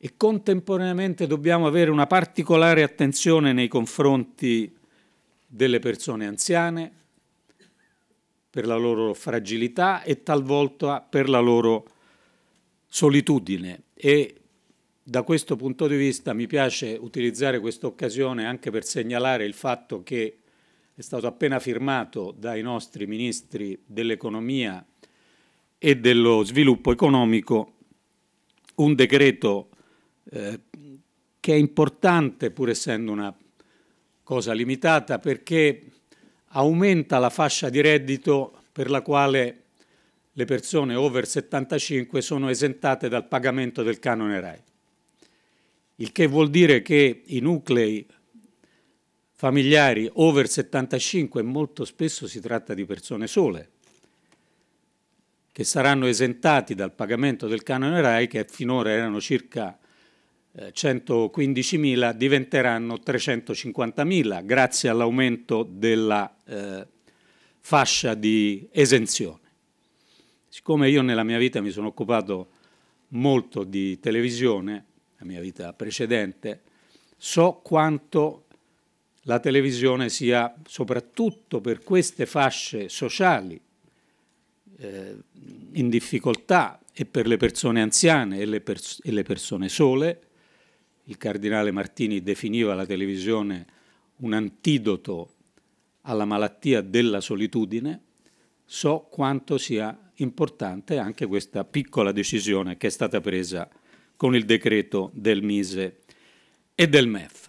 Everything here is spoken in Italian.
e contemporaneamente dobbiamo avere una particolare attenzione nei confronti delle persone anziane per la loro fragilità e talvolta per la loro solitudine e da questo punto di vista mi piace utilizzare questa occasione anche per segnalare il fatto che è stato appena firmato dai nostri ministri dell'economia e dello sviluppo economico un decreto eh, che è importante pur essendo una cosa limitata perché aumenta la fascia di reddito per la quale le persone over 75 sono esentate dal pagamento del canone RAI, il che vuol dire che i nuclei familiari over 75 molto spesso si tratta di persone sole, che saranno esentati dal pagamento del canone RAI che finora erano circa 115.000 diventeranno 350.000 grazie all'aumento della eh, fascia di esenzione. Siccome io nella mia vita mi sono occupato molto di televisione, la mia vita precedente, so quanto la televisione sia soprattutto per queste fasce sociali eh, in difficoltà e per le persone anziane e le, pers- e le persone sole, il cardinale Martini definiva la televisione un antidoto alla malattia della solitudine, so quanto sia importante anche questa piccola decisione che è stata presa con il decreto del Mise e del MEF.